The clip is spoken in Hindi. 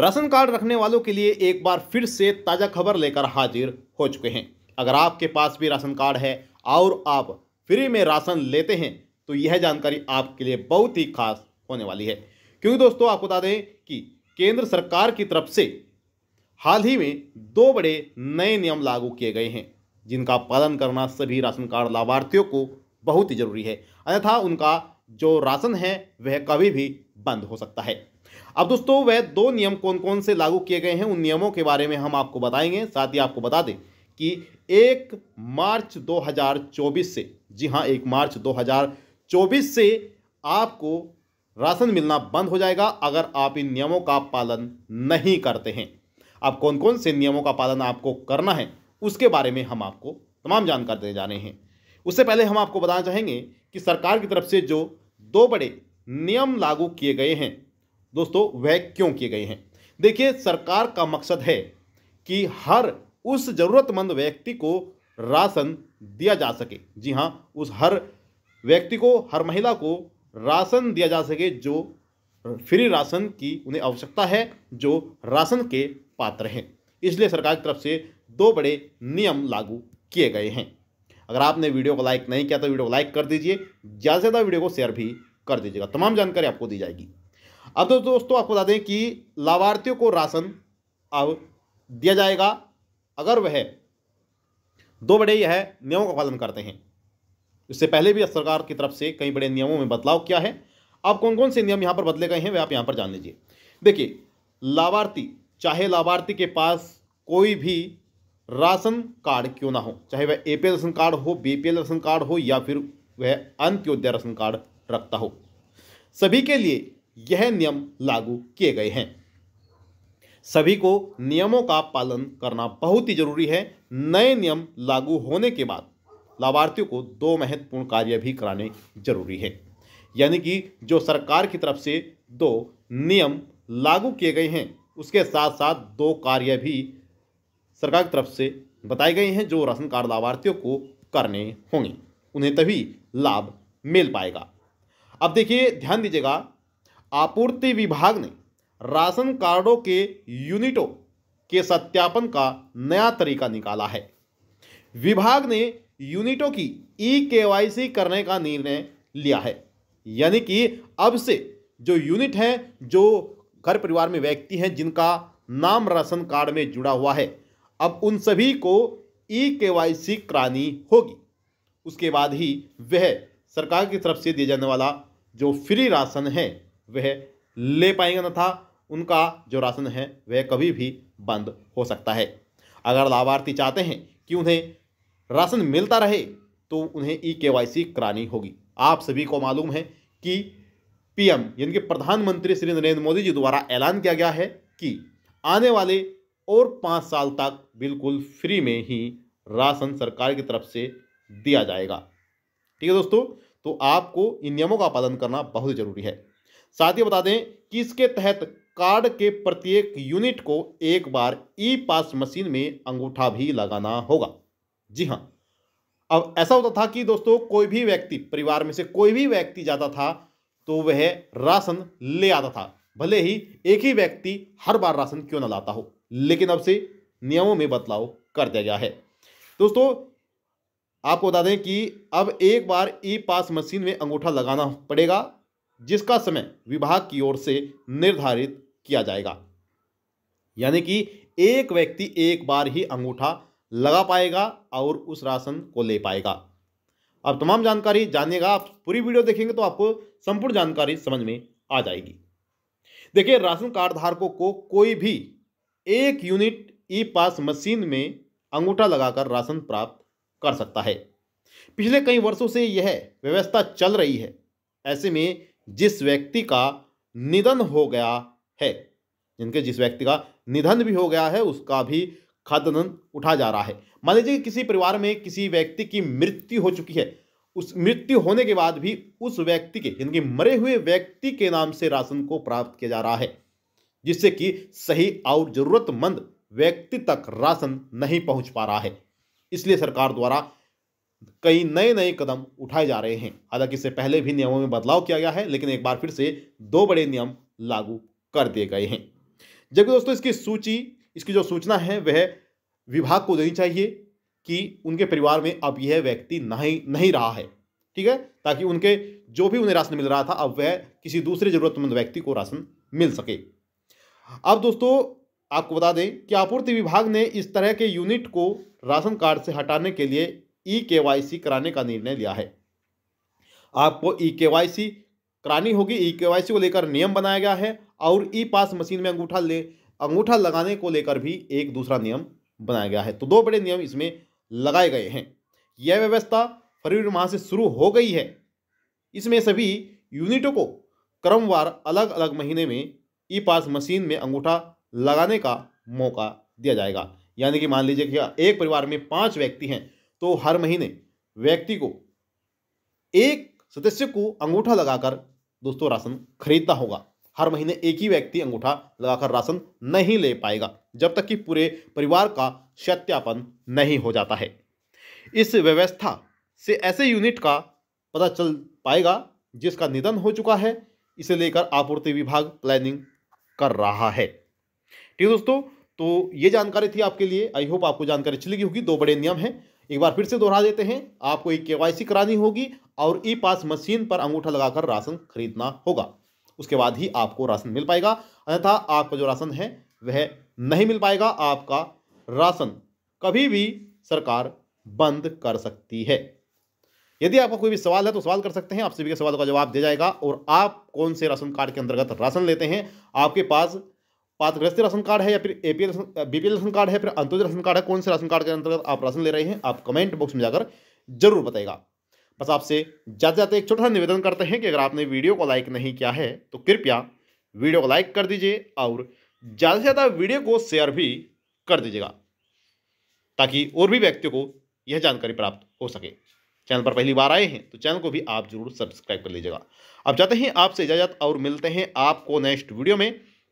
राशन कार्ड रखने वालों के लिए एक बार फिर से ताज़ा खबर लेकर हाजिर हो चुके हैं अगर आपके पास भी राशन कार्ड है और आप फ्री में राशन लेते हैं तो यह जानकारी आपके लिए बहुत ही खास होने वाली है क्योंकि दोस्तों आपको बता दें कि केंद्र सरकार की तरफ से हाल ही में दो बड़े नए नियम लागू किए गए हैं जिनका पालन करना सभी राशन कार्ड लाभार्थियों को बहुत ही जरूरी है अन्यथा उनका जो राशन है वह कभी भी बंद हो सकता है अब दोस्तों वह दो नियम कौन कौन से लागू किए गए हैं उन नियमों के बारे में हम आपको बताएंगे साथ ही आपको बता दें कि एक मार्च 2024 से जी हाँ एक मार्च 2024 से आपको राशन मिलना बंद हो जाएगा अगर आप इन नियमों का पालन नहीं करते हैं अब कौन कौन से नियमों का पालन आपको करना है उसके बारे में हम आपको तमाम जानकारी देने जा रहे हैं उससे पहले हम आपको बताना चाहेंगे कि सरकार की तरफ से जो दो बड़े नियम लागू किए गए हैं दोस्तों वह क्यों किए गए हैं देखिए सरकार का मकसद है कि हर उस ज़रूरतमंद व्यक्ति को राशन दिया जा सके जी हाँ उस हर व्यक्ति को हर महिला को राशन दिया जा सके जो फ्री राशन की उन्हें आवश्यकता है जो राशन के पात्र हैं इसलिए सरकार की तरफ से दो बड़े नियम लागू किए गए हैं अगर आपने वीडियो को लाइक नहीं किया तो वीडियो को लाइक कर दीजिए ज़्यादा से ज़्यादा वीडियो को शेयर भी कर दीजिएगा तमाम जानकारी आपको दी जाएगी अब तो दोस्तों आपको बता दें कि लाभार्थियों को राशन अब दिया जाएगा अगर वह दो बड़े यह नियमों का पालन करते हैं इससे पहले भी सरकार की तरफ से कई बड़े नियमों में बदलाव किया है अब कौन कौन से नियम यहाँ पर बदले गए हैं वे आप यहाँ पर जान लीजिए देखिए लाभार्थी चाहे लाभार्थी के पास कोई भी राशन कार्ड क्यों ना हो चाहे वह ए राशन कार्ड हो बी राशन कार्ड हो या फिर वह अंत्योदय राशन कार्ड रखता हो सभी के लिए यह नियम लागू किए गए हैं सभी को नियमों का पालन करना बहुत ही जरूरी है नए नियम लागू होने के बाद लाभार्थियों को दो महत्वपूर्ण कार्य भी कराने जरूरी है यानी कि जो सरकार की तरफ से दो नियम लागू किए गए हैं उसके साथ साथ दो कार्य भी सरकार की तरफ से बताए गए हैं जो राशन कार्ड लाभार्थियों को करने होंगे उन्हें तभी लाभ मिल पाएगा अब देखिए ध्यान दीजिएगा आपूर्ति विभाग ने राशन कार्डों के यूनिटों के सत्यापन का नया तरीका निकाला है विभाग ने यूनिटों की ई के करने का निर्णय लिया है यानी कि अब से जो यूनिट हैं जो घर परिवार में व्यक्ति हैं जिनका नाम राशन कार्ड में जुड़ा हुआ है अब उन सभी को ई के करानी होगी उसके बाद ही वह सरकार की तरफ से दिया जाने वाला जो फ्री राशन है वह ले पाएंगे तथा उनका जो राशन है वह कभी भी बंद हो सकता है अगर लाभार्थी चाहते हैं कि उन्हें राशन मिलता रहे तो उन्हें ई के करानी होगी आप सभी को मालूम है कि पीएम यानी कि प्रधानमंत्री श्री नरेंद्र मोदी जी द्वारा ऐलान किया गया है कि आने वाले और पाँच साल तक बिल्कुल फ्री में ही राशन सरकार की तरफ से दिया जाएगा ठीक है दोस्तों तो आपको इन नियमों का पालन करना बहुत ज़रूरी है साथ ही बता दें कि इसके तहत कार्ड के प्रत्येक यूनिट को एक बार ई पास मशीन में अंगूठा भी लगाना होगा जी हाँ अब ऐसा होता था कि दोस्तों कोई भी व्यक्ति परिवार में से कोई भी व्यक्ति जाता था तो वह राशन ले आता था भले ही एक ही व्यक्ति हर बार राशन क्यों ना लाता हो लेकिन अब से नियमों में बदलाव कर दिया गया है दोस्तों आपको बता दें कि अब एक बार ई पास मशीन में अंगूठा लगाना पड़ेगा जिसका समय विभाग की ओर से निर्धारित किया जाएगा यानी कि एक व्यक्ति एक बार ही अंगूठा लगा पाएगा और उस राशन को ले पाएगा अब तमाम जानकारी जानिएगा आप पूरी वीडियो देखेंगे तो आपको संपूर्ण जानकारी समझ में आ जाएगी देखिए राशन कार्ड धारकों को कोई भी एक यूनिट ई पास मशीन में अंगूठा लगाकर राशन प्राप्त कर सकता है पिछले कई वर्षों से यह व्यवस्था चल रही है ऐसे में जिस व्यक्ति का निधन हो गया है जिनके जिस व्यक्ति का निधन भी हो गया है उसका भी खदन उठा जा रहा है मान लीजिए किसी परिवार में किसी व्यक्ति की मृत्यु हो चुकी है उस मृत्यु होने के बाद भी उस व्यक्ति के यानी कि मरे हुए व्यक्ति के नाम से राशन को प्राप्त किया जा रहा है जिससे कि सही और जरूरतमंद व्यक्ति तक राशन नहीं पहुंच पा रहा है इसलिए सरकार द्वारा कई नए नए कदम उठाए जा रहे हैं हालांकि इससे पहले भी नियमों में बदलाव किया गया है लेकिन एक बार फिर से दो बड़े नियम लागू कर दिए गए हैं जबकि दोस्तों इसकी सूची इसकी जो सूचना है वह विभाग को देनी चाहिए कि उनके परिवार में अब यह व्यक्ति नहीं नहीं रहा है ठीक है ताकि उनके जो भी उन्हें राशन मिल रहा था अब वह किसी दूसरे जरूरतमंद व्यक्ति को राशन मिल सके अब दोस्तों आपको बता दें कि आपूर्ति विभाग ने इस तरह के यूनिट को राशन कार्ड से हटाने के लिए ई e के कराने का निर्णय लिया है आपको ई के वाई सी करानी होगी ई के वाई सी को लेकर नियम बनाया गया है और ई पास मशीन में अंगूठा ले अंगूठा लगाने को लेकर भी एक दूसरा नियम बनाया गया है तो दो बड़े नियम इसमें लगाए गए हैं यह व्यवस्था फरवरी माह से शुरू हो गई है इसमें सभी यूनिटों को क्रमवार अलग अलग महीने में ई पास मशीन में अंगूठा लगाने का मौका दिया जाएगा यानी कि मान लीजिए कि एक परिवार में पाँच व्यक्ति हैं तो हर महीने व्यक्ति को एक सदस्य को अंगूठा लगाकर दोस्तों राशन खरीदना होगा हर महीने एक ही व्यक्ति अंगूठा लगाकर राशन नहीं ले पाएगा जब तक कि पूरे परिवार का सत्यापन नहीं हो जाता है इस व्यवस्था से ऐसे यूनिट का पता चल पाएगा जिसका निधन हो चुका है इसे लेकर आपूर्ति विभाग प्लानिंग कर रहा है ठीक है दोस्तों तो ये जानकारी थी आपके लिए आई होप आपको जानकारी अच्छी लगी होगी दो बड़े नियम हैं एक बार फिर से दोहरा देते हैं आपको एक केवाईसी करानी होगी और ई पास मशीन पर अंगूठा लगाकर राशन खरीदना होगा उसके बाद ही आपको राशन मिल पाएगा अन्यथा आपका जो राशन है वह नहीं मिल पाएगा आपका राशन कभी भी सरकार बंद कर सकती है यदि आपका कोई भी सवाल है तो सवाल कर सकते हैं आप सभी के सवालों का जवाब दिया जाएगा और आप कौन से राशन कार्ड के अंतर्गत राशन लेते हैं आपके पास पात्रग्रस्त राशन कार्ड है या फिर एपीएल बीपीएल राशन कार्ड है फिर अंतोदय राशन कार्ड है कौन से राशन कार्ड के अंतर्गत आप राशन ले रहे हैं आप कमेंट बॉक्स में जाकर जरूर बताएगा बस आपसे ज़्यादा ज़्यादा एक छोटा सा निवेदन करते हैं कि अगर आपने वीडियो को लाइक नहीं किया है तो कृपया वीडियो को लाइक कर दीजिए और ज़्यादा से ज़्यादा वीडियो को शेयर भी कर दीजिएगा ताकि और भी व्यक्तियों को यह जानकारी प्राप्त हो सके चैनल पर पहली बार आए हैं तो चैनल को भी आप जरूर सब्सक्राइब कर लीजिएगा अब जाते हैं आपसे इजाज़त और मिलते हैं आपको नेक्स्ट वीडियो में